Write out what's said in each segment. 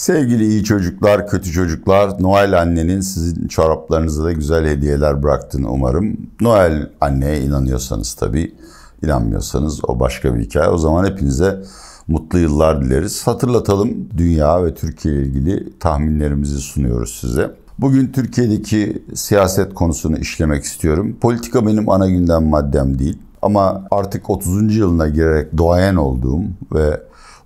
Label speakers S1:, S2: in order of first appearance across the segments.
S1: Sevgili iyi çocuklar, kötü çocuklar, Noel annenin sizin çoraplarınıza da güzel hediyeler bıraktığını umarım. Noel anneye inanıyorsanız tabii, inanmıyorsanız o başka bir hikaye. O zaman hepinize mutlu yıllar dileriz. Hatırlatalım, dünya ve Türkiye ile ilgili tahminlerimizi sunuyoruz size. Bugün Türkiye'deki siyaset konusunu işlemek istiyorum. Politika benim ana gündem maddem değil. Ama artık 30. yılına girerek doğayan olduğum ve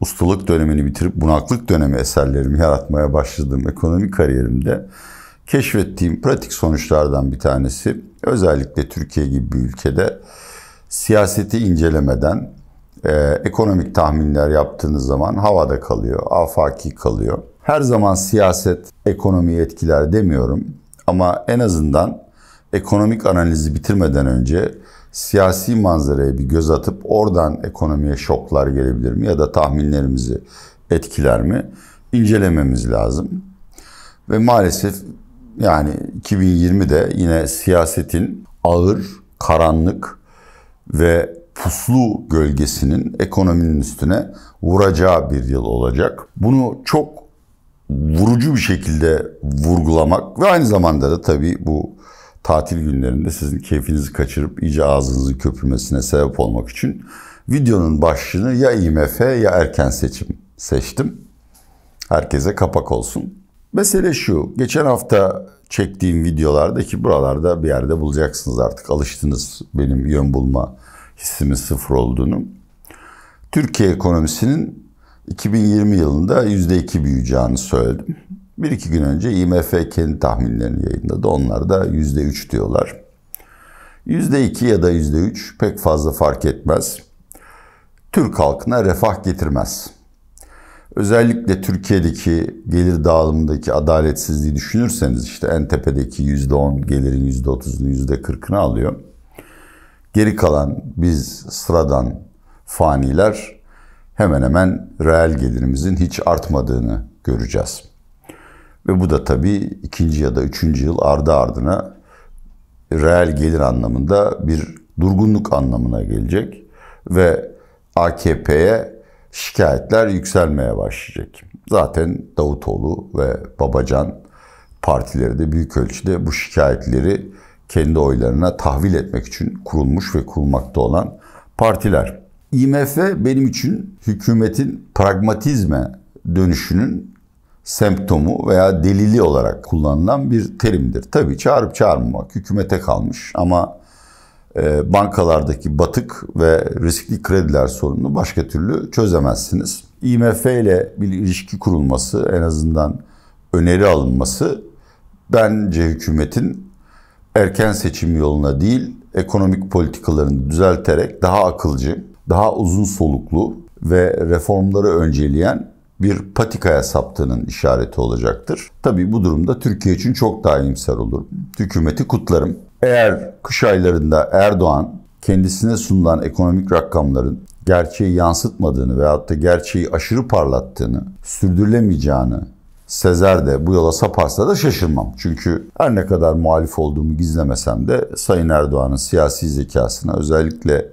S1: ustalık dönemini bitirip bunaklık dönemi eserlerimi yaratmaya başladığım ekonomik kariyerimde keşfettiğim pratik sonuçlardan bir tanesi özellikle Türkiye gibi bir ülkede siyaseti incelemeden e, ekonomik tahminler yaptığınız zaman havada kalıyor, afaki kalıyor. Her zaman siyaset ekonomi etkiler demiyorum ama en azından ekonomik analizi bitirmeden önce siyasi manzaraya bir göz atıp oradan ekonomiye şoklar gelebilir mi ya da tahminlerimizi etkiler mi incelememiz lazım. Ve maalesef yani 2020'de yine siyasetin ağır, karanlık ve puslu gölgesinin ekonominin üstüne vuracağı bir yıl olacak. Bunu çok vurucu bir şekilde vurgulamak ve aynı zamanda da tabii bu tatil günlerinde sizin keyfinizi kaçırıp iyice ağzınızın köpürmesine sebep olmak için videonun başlığını ya IMF ya erken seçim seçtim. Herkese kapak olsun. Mesele şu, geçen hafta çektiğim videolarda ki buralarda bir yerde bulacaksınız artık. Alıştınız benim yön bulma hissimin sıfır olduğunu. Türkiye ekonomisinin 2020 yılında %2 büyüyeceğini söyledim. Bir iki gün önce IMF kendi tahminlerini yayınladı. Onlar da yüzde üç diyorlar. Yüzde iki ya da yüzde üç pek fazla fark etmez. Türk halkına refah getirmez. Özellikle Türkiye'deki gelir dağılımındaki adaletsizliği düşünürseniz işte en tepedeki yüzde on gelirin yüzde yüzde kırkını alıyor. Geri kalan biz sıradan faniler hemen hemen reel gelirimizin hiç artmadığını göreceğiz. Ve bu da tabii ikinci ya da üçüncü yıl ardı ardına reel gelir anlamında bir durgunluk anlamına gelecek. Ve AKP'ye şikayetler yükselmeye başlayacak. Zaten Davutoğlu ve Babacan partileri de büyük ölçüde bu şikayetleri kendi oylarına tahvil etmek için kurulmuş ve kurulmakta olan partiler. IMF benim için hükümetin pragmatizme dönüşünün semptomu veya delili olarak kullanılan bir terimdir. Tabii çağırıp çağırmamak hükümete kalmış ama e, bankalardaki batık ve riskli krediler sorununu başka türlü çözemezsiniz. IMF ile bir ilişki kurulması en azından öneri alınması bence hükümetin erken seçim yoluna değil ekonomik politikalarını düzelterek daha akılcı, daha uzun soluklu ve reformları önceleyen bir patikaya saptığının işareti olacaktır. Tabii bu durumda Türkiye için çok daha iyimser olur. Hükümeti kutlarım. Eğer kış aylarında Erdoğan kendisine sunulan ekonomik rakamların gerçeği yansıtmadığını veyahut da gerçeği aşırı parlattığını, sürdürülemeyeceğini Sezer de bu yola saparsa da şaşırmam. Çünkü her ne kadar muhalif olduğumu gizlemesem de Sayın Erdoğan'ın siyasi zekasına özellikle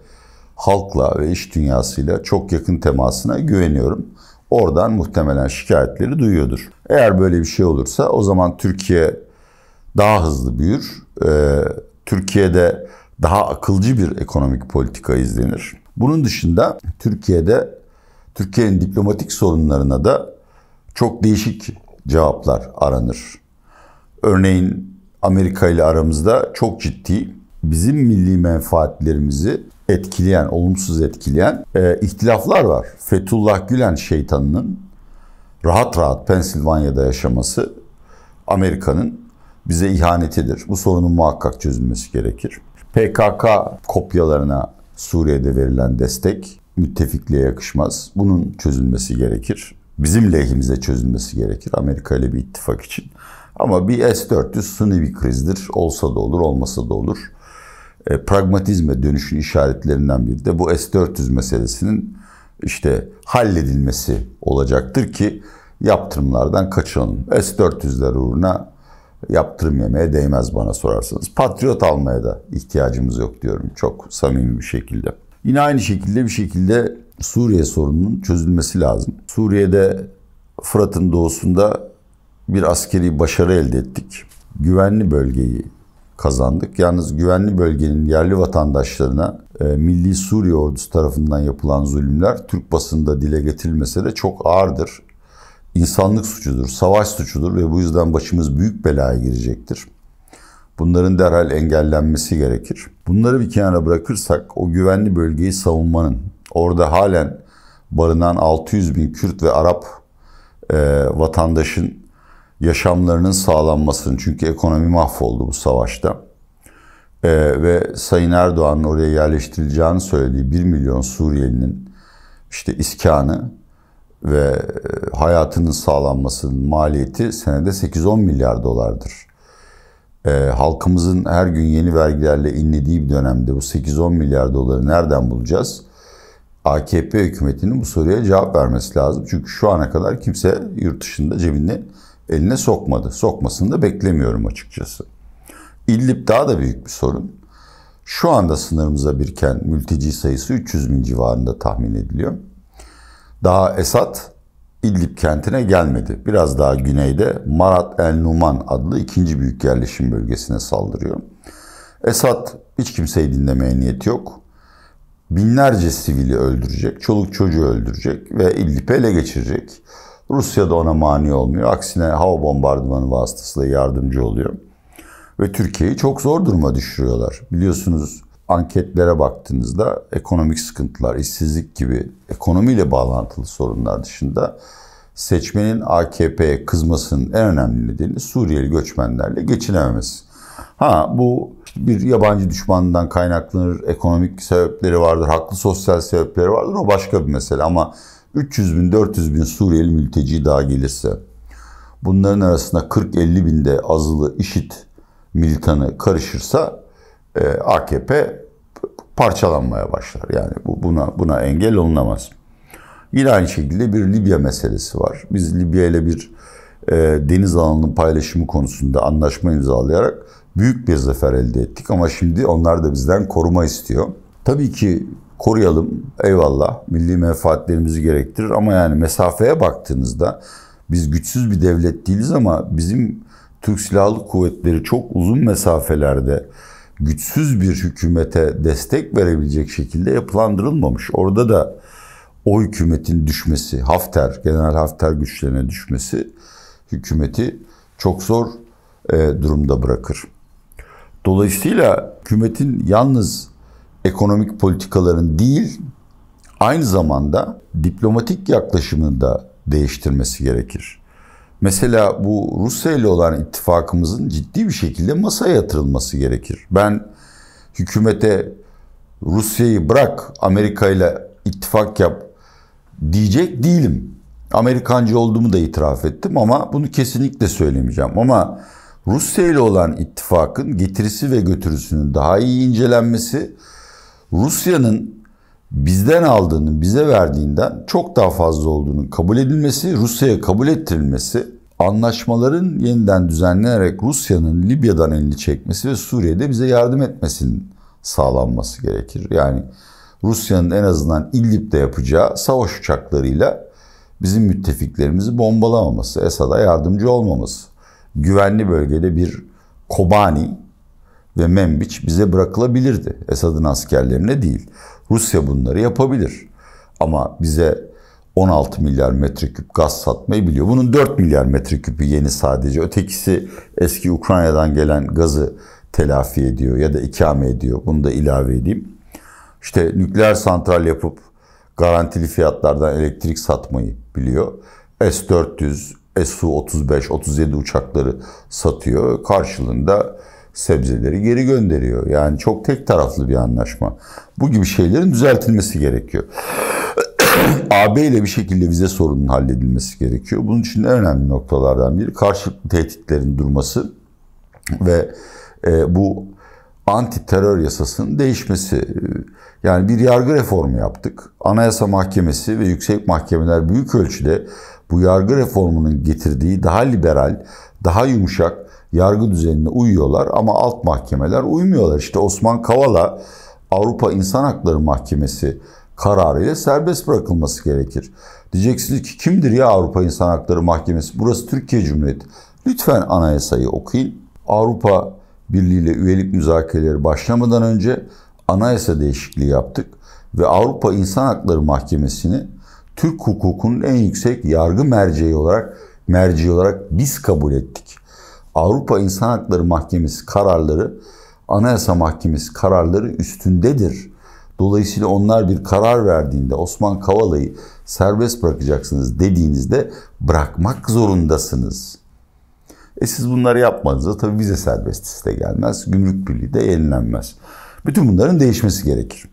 S1: halkla ve iş dünyasıyla çok yakın temasına güveniyorum. Oradan muhtemelen şikayetleri duyuyordur. Eğer böyle bir şey olursa o zaman Türkiye daha hızlı büyür. Ee, Türkiye'de daha akılcı bir ekonomik politika izlenir. Bunun dışında Türkiye'de Türkiye'nin diplomatik sorunlarına da çok değişik cevaplar aranır. Örneğin Amerika ile aramızda çok ciddi bizim milli menfaatlerimizi etkileyen, olumsuz etkileyen e, ihtilaflar var. Fethullah Gülen şeytanının rahat rahat Pensilvanya'da yaşaması Amerika'nın bize ihanetidir. Bu sorunun muhakkak çözülmesi gerekir. PKK kopyalarına Suriye'de verilen destek müttefikliğe yakışmaz. Bunun çözülmesi gerekir. Bizim lehimize çözülmesi gerekir Amerika ile bir ittifak için. Ama bir S-400 suni bir krizdir. Olsa da olur, olmasa da olur e, pragmatizme dönüşün işaretlerinden biri de bu S-400 meselesinin işte halledilmesi olacaktır ki yaptırımlardan kaçınalım. S-400'ler uğruna yaptırım yemeye değmez bana sorarsanız. Patriot almaya da ihtiyacımız yok diyorum çok samimi bir şekilde. Yine aynı şekilde bir şekilde Suriye sorununun çözülmesi lazım. Suriye'de Fırat'ın doğusunda bir askeri başarı elde ettik. Güvenli bölgeyi kazandık. Yalnız güvenli bölgenin yerli vatandaşlarına e, Milli Suriye Ordusu tarafından yapılan zulümler Türk basında dile getirilmese de çok ağırdır. İnsanlık suçudur, savaş suçudur ve bu yüzden başımız büyük belaya girecektir. Bunların derhal engellenmesi gerekir. Bunları bir kenara bırakırsak o güvenli bölgeyi savunmanın, orada halen barınan 600 bin Kürt ve Arap e, vatandaşın yaşamlarının sağlanmasını çünkü ekonomi mahvoldu bu savaşta. Ee, ve Sayın Erdoğan'ın oraya yerleştirileceğini söylediği 1 milyon Suriyelinin işte iskanı ve e, hayatının sağlanmasının maliyeti senede 8-10 milyar dolardır. Ee, halkımızın her gün yeni vergilerle inlediği bir dönemde bu 8-10 milyar doları nereden bulacağız? AKP hükümetinin bu soruya cevap vermesi lazım. Çünkü şu ana kadar kimse yurt dışında cebinde eline sokmadı. Sokmasını da beklemiyorum açıkçası. İllip daha da büyük bir sorun. Şu anda sınırımıza birken mülteci sayısı 300 bin civarında tahmin ediliyor. Daha Esad İllip kentine gelmedi. Biraz daha güneyde Marat el Numan adlı ikinci büyük yerleşim bölgesine saldırıyor. Esad hiç kimseyi dinlemeye niyeti yok. Binlerce sivili öldürecek, çoluk çocuğu öldürecek ve İdlib'i ele geçirecek. Rusya da ona mani olmuyor. Aksine hava bombardımanı vasıtasıyla yardımcı oluyor. Ve Türkiye'yi çok zor duruma düşürüyorlar. Biliyorsunuz anketlere baktığınızda ekonomik sıkıntılar, işsizlik gibi ekonomiyle bağlantılı sorunlar dışında seçmenin AKP'ye kızmasının en önemli nedeni Suriyeli göçmenlerle geçinememesi. Ha bu bir yabancı düşmanından kaynaklanır, ekonomik sebepleri vardır, haklı sosyal sebepleri vardır o başka bir mesele ama 300 bin 400 bin Suriyeli mülteci daha gelirse bunların arasında 40-50 binde azılı IŞİD militanı karışırsa e, AKP parçalanmaya başlar. Yani bu, buna buna engel olunamaz. Yine aynı şekilde bir Libya meselesi var. Biz Libya ile bir e, deniz alanının paylaşımı konusunda anlaşma imzalayarak büyük bir zafer elde ettik ama şimdi onlar da bizden koruma istiyor. Tabii ki koruyalım. Eyvallah. Milli menfaatlerimizi gerektirir ama yani mesafeye baktığınızda biz güçsüz bir devlet değiliz ama bizim Türk Silahlı Kuvvetleri çok uzun mesafelerde güçsüz bir hükümete destek verebilecek şekilde yapılandırılmamış. Orada da o hükümetin düşmesi, Hafter, General Hafter güçlerine düşmesi hükümeti çok zor e, durumda bırakır. Dolayısıyla hükümetin yalnız ekonomik politikaların değil, aynı zamanda diplomatik yaklaşımını da değiştirmesi gerekir. Mesela bu Rusya ile olan ittifakımızın ciddi bir şekilde masaya yatırılması gerekir. Ben hükümete Rusya'yı bırak Amerika ile ittifak yap diyecek değilim. Amerikancı olduğumu da itiraf ettim ama bunu kesinlikle söylemeyeceğim. Ama Rusya ile olan ittifakın getirisi ve götürüsünün daha iyi incelenmesi Rusya'nın bizden aldığının, bize verdiğinden çok daha fazla olduğunu kabul edilmesi, Rusya'ya kabul ettirilmesi, anlaşmaların yeniden düzenlenerek Rusya'nın Libya'dan elini çekmesi ve Suriye'de bize yardım etmesinin sağlanması gerekir. Yani Rusya'nın en azından İdlib'de yapacağı savaş uçaklarıyla bizim müttefiklerimizi bombalamaması, Esad'a yardımcı olmaması, güvenli bölgede bir Kobani ve Membiç bize bırakılabilirdi. Esad'ın askerlerine değil. Rusya bunları yapabilir. Ama bize 16 milyar metreküp gaz satmayı biliyor. Bunun 4 milyar metreküpü yeni sadece. Ötekisi eski Ukrayna'dan gelen gazı telafi ediyor ya da ikame ediyor. Bunu da ilave edeyim. İşte nükleer santral yapıp garantili fiyatlardan elektrik satmayı biliyor. S-400, Su-35, 37 uçakları satıyor. Karşılığında sebzeleri geri gönderiyor. Yani çok tek taraflı bir anlaşma. Bu gibi şeylerin düzeltilmesi gerekiyor. AB ile bir şekilde vize sorununun halledilmesi gerekiyor. Bunun için en önemli noktalardan biri karşılıklı tehditlerin durması ve e, bu anti terör yasasının değişmesi. Yani bir yargı reformu yaptık. Anayasa Mahkemesi ve yüksek mahkemeler büyük ölçüde bu yargı reformunun getirdiği daha liberal, daha yumuşak, yargı düzenine uyuyorlar ama alt mahkemeler uymuyorlar. İşte Osman Kavala Avrupa İnsan Hakları Mahkemesi kararıyla serbest bırakılması gerekir. Diyeceksiniz ki kimdir ya Avrupa İnsan Hakları Mahkemesi? Burası Türkiye Cumhuriyeti. Lütfen anayasayı okuyun. Avrupa Birliği ile üyelik müzakereleri başlamadan önce anayasa değişikliği yaptık ve Avrupa İnsan Hakları Mahkemesi'ni Türk hukukunun en yüksek yargı merceği olarak merci olarak biz kabul ettik. Avrupa İnsan Hakları Mahkemesi kararları Anayasa Mahkemesi kararları üstündedir. Dolayısıyla onlar bir karar verdiğinde Osman Kavala'yı serbest bırakacaksınız dediğinizde bırakmak zorundasınız. E siz bunları yapmadığınızda tabii vize serbestisi de gelmez, gümrük birliği de yenilenmez. Bütün bunların değişmesi gerekir.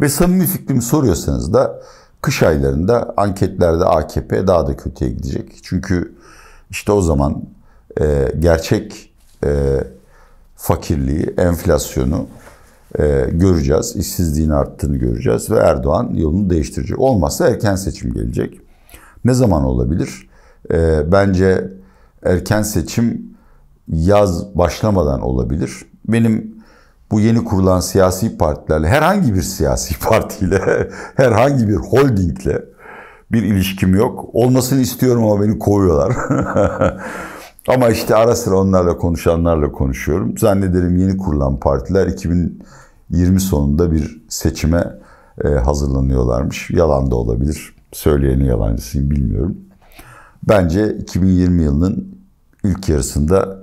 S1: Ve samimi fikrimi soruyorsanız da kış aylarında anketlerde AKP daha da kötüye gidecek. Çünkü işte o zaman e, gerçek e, fakirliği, enflasyonu e, göreceğiz. İşsizliğin arttığını göreceğiz ve Erdoğan yolunu değiştirecek. Olmazsa erken seçim gelecek. Ne zaman olabilir? E, bence erken seçim yaz başlamadan olabilir. Benim bu yeni kurulan siyasi partilerle, herhangi bir siyasi partiyle, herhangi bir holdingle bir ilişkim yok. Olmasını istiyorum ama beni kovuyorlar. Ama işte ara sıra onlarla konuşanlarla konuşuyorum. Zannederim yeni kurulan partiler 2020 sonunda bir seçime e, hazırlanıyorlarmış. Yalan da olabilir. Söyleyeni yalancısını bilmiyorum. Bence 2020 yılının ilk yarısında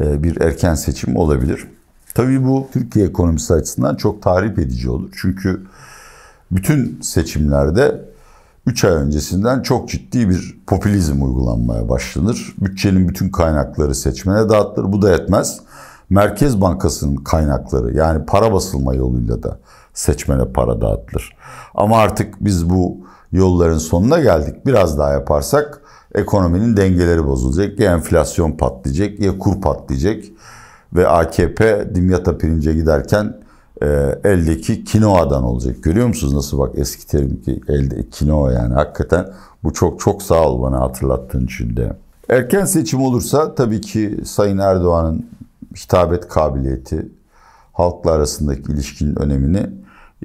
S1: e, bir erken seçim olabilir. Tabii bu Türkiye ekonomisi açısından çok tahrip edici olur. Çünkü bütün seçimlerde 3 ay öncesinden çok ciddi bir popülizm uygulanmaya başlanır. Bütçenin bütün kaynakları seçmene dağıtılır. Bu da yetmez. Merkez Bankası'nın kaynakları yani para basılma yoluyla da seçmene para dağıtılır. Ama artık biz bu yolların sonuna geldik. Biraz daha yaparsak ekonominin dengeleri bozulacak. Ya enflasyon patlayacak ya kur patlayacak. Ve AKP Dimyata Pirinç'e giderken e, eldeki kinoadan olacak. Görüyor musunuz nasıl bak eski terim ki elde kinoa yani hakikaten bu çok çok sağ ol bana hatırlattığın için de. Erken seçim olursa tabii ki Sayın Erdoğan'ın hitabet kabiliyeti, halkla arasındaki ilişkinin önemini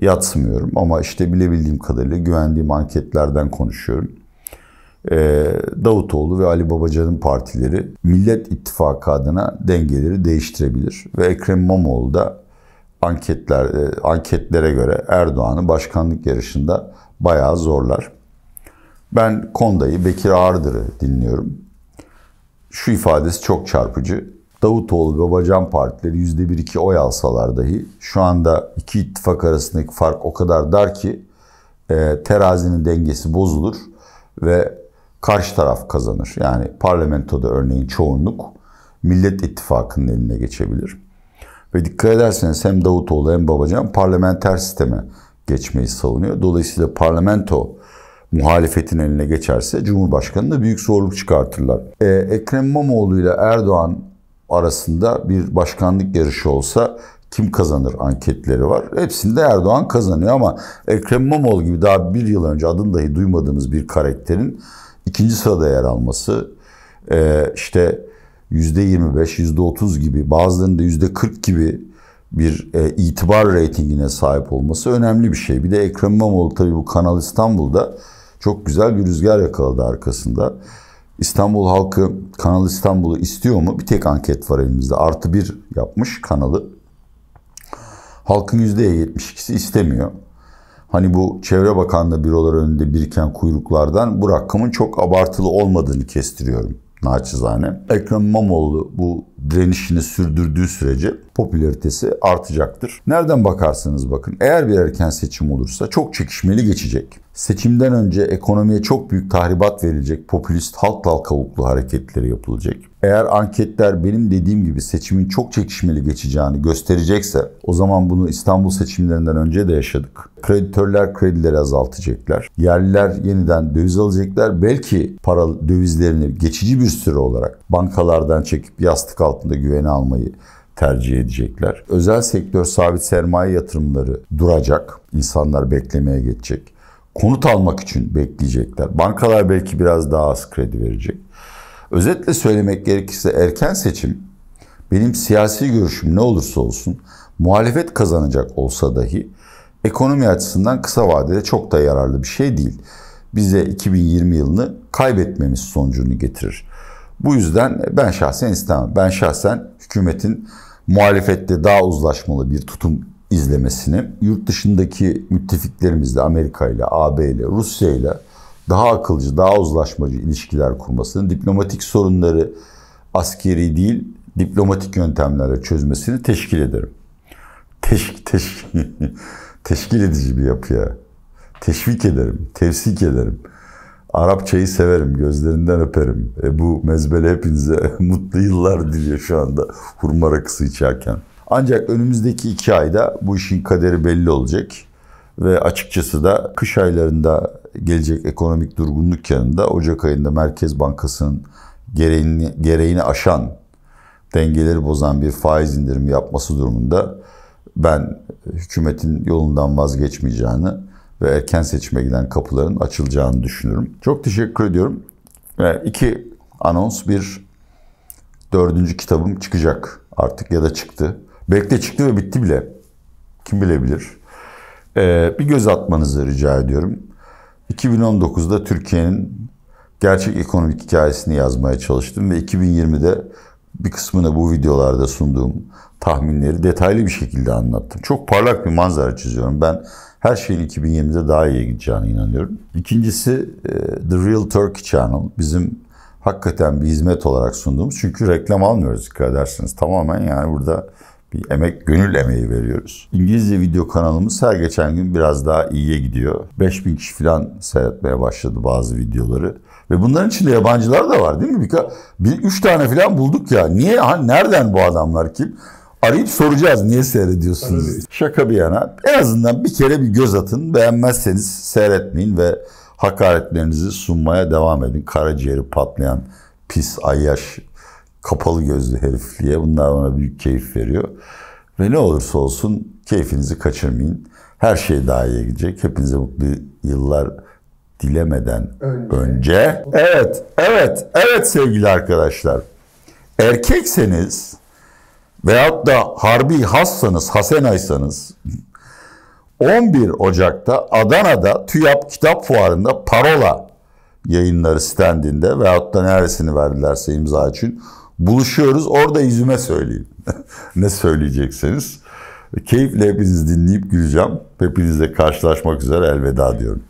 S1: yatsmıyorum. Ama işte bilebildiğim kadarıyla güvendiğim anketlerden konuşuyorum. Ee, Davutoğlu ve Ali Babacan'ın partileri Millet İttifakı adına dengeleri değiştirebilir. Ve Ekrem İmamoğlu da anketler, e, anketlere göre Erdoğan'ı başkanlık yarışında bayağı zorlar. Ben Konda'yı, Bekir Ağırdır'ı dinliyorum. Şu ifadesi çok çarpıcı. Davutoğlu ve Babacan partileri %1-2 oy alsalar dahi şu anda iki ittifak arasındaki fark o kadar dar ki e, terazinin dengesi bozulur ve karşı taraf kazanır. Yani parlamentoda örneğin çoğunluk Millet İttifakı'nın eline geçebilir. Ve dikkat ederseniz hem Davutoğlu hem Babacan parlamenter sisteme geçmeyi savunuyor. Dolayısıyla parlamento muhalefetin eline geçerse Cumhurbaşkanı da büyük zorluk çıkartırlar. Ee, Ekrem İmamoğlu ile Erdoğan arasında bir başkanlık yarışı olsa kim kazanır anketleri var. Hepsinde Erdoğan kazanıyor ama Ekrem İmamoğlu gibi daha bir yıl önce adını dahi duymadığımız bir karakterin ikinci sırada yer alması, e, işte %25, %30 gibi bazılarında %40 gibi bir e, itibar reytingine sahip olması önemli bir şey. Bir de Ekrem İmamoğlu tabii bu Kanal İstanbul'da çok güzel bir rüzgar yakaladı arkasında. İstanbul halkı Kanal İstanbul'u istiyor mu? Bir tek anket var elimizde. Artı bir yapmış kanalı. Halkın %72'si istemiyor. Hani bu Çevre Bakanlığı büroları önünde biriken kuyruklardan bu rakamın çok abartılı olmadığını kestiriyorum naçizane. Ekrem İmamoğlu bu direnişini sürdürdüğü sürece popülaritesi artacaktır. Nereden bakarsanız bakın eğer bir erken seçim olursa çok çekişmeli geçecek. Seçimden önce ekonomiye çok büyük tahribat verilecek popülist halkla kavuklu hareketleri yapılacak. Eğer anketler benim dediğim gibi seçimin çok çekişmeli geçeceğini gösterecekse o zaman bunu İstanbul seçimlerinden önce de yaşadık. Kreditörler kredileri azaltacaklar. Yerliler yeniden döviz alacaklar. Belki para dövizlerini geçici bir süre olarak bankalardan çekip yastık altında güvene almayı tercih edecekler. Özel sektör sabit sermaye yatırımları duracak. İnsanlar beklemeye geçecek konut almak için bekleyecekler. Bankalar belki biraz daha az kredi verecek. Özetle söylemek gerekirse erken seçim benim siyasi görüşüm ne olursa olsun muhalefet kazanacak olsa dahi ekonomi açısından kısa vadede çok da yararlı bir şey değil. Bize 2020 yılını kaybetmemiz sonucunu getirir. Bu yüzden ben şahsen istemem. Ben şahsen hükümetin muhalefette daha uzlaşmalı bir tutum izlemesini yurt dışındaki müttefiklerimizle Amerika ile, AB ile, Rusya ile daha akılcı, daha uzlaşmacı ilişkiler kurmasını, diplomatik sorunları askeri değil, diplomatik yöntemlerle çözmesini teşkil ederim. Teş, teş, teşkil edici bir yapıya. Teşvik ederim, tevsik ederim. Arapçayı severim, gözlerinden öperim. E bu mezbele hepinize mutlu yıllar diliyor şu anda hurma rakısı içerken. Ancak önümüzdeki iki ayda bu işin kaderi belli olacak. Ve açıkçası da kış aylarında gelecek ekonomik durgunluk yanında Ocak ayında Merkez Bankası'nın gereğini, gereğini aşan, dengeleri bozan bir faiz indirimi yapması durumunda ben hükümetin yolundan vazgeçmeyeceğini ve erken seçime giden kapıların açılacağını düşünüyorum. Çok teşekkür ediyorum. Ve iki anons bir dördüncü kitabım çıkacak artık ya da çıktı. Bekle çıktı ve bitti bile. Kim bilebilir? Ee, bir göz atmanızı rica ediyorum. 2019'da Türkiye'nin gerçek ekonomik hikayesini yazmaya çalıştım ve 2020'de bir kısmını bu videolarda sunduğum tahminleri detaylı bir şekilde anlattım. Çok parlak bir manzara çiziyorum. Ben her şeyin 2020'de daha iyi gideceğine inanıyorum. İkincisi e, The Real Turkey Channel. Bizim hakikaten bir hizmet olarak sunduğumuz. Çünkü reklam almıyoruz dikkat ederseniz. Tamamen yani burada bir emek, gönül emeği veriyoruz. İngilizce video kanalımız her geçen gün biraz daha iyiye gidiyor. 5000 kişi falan seyretmeye başladı bazı videoları. Ve bunların içinde yabancılar da var değil mi? Birka, bir, üç tane falan bulduk ya. Niye, ha, nereden bu adamlar kim? Arayıp soracağız niye seyrediyorsunuz? Evet. Şaka bir yana. En azından bir kere bir göz atın. Beğenmezseniz seyretmeyin ve hakaretlerinizi sunmaya devam edin. Karaciğeri patlayan pis ayyaş kapalı gözlü herifliğe. Bunlar bana büyük keyif veriyor. Ve ne olursa olsun keyfinizi kaçırmayın. Her şey daha iyiye gidecek. Hepinize mutlu yıllar dilemeden önce. önce. Evet, evet, evet sevgili arkadaşlar. Erkekseniz veyahut da harbi hassanız, hasenaysanız 11 Ocak'ta Adana'da TÜYAP Kitap Fuarı'nda Parola yayınları standinde veyahut da neresini verdilerse imza için Buluşuyoruz orada yüzüme söyleyin. ne söyleyecekseniz. Keyifle hepinizi dinleyip güleceğim. Hepinizle karşılaşmak üzere elveda diyorum.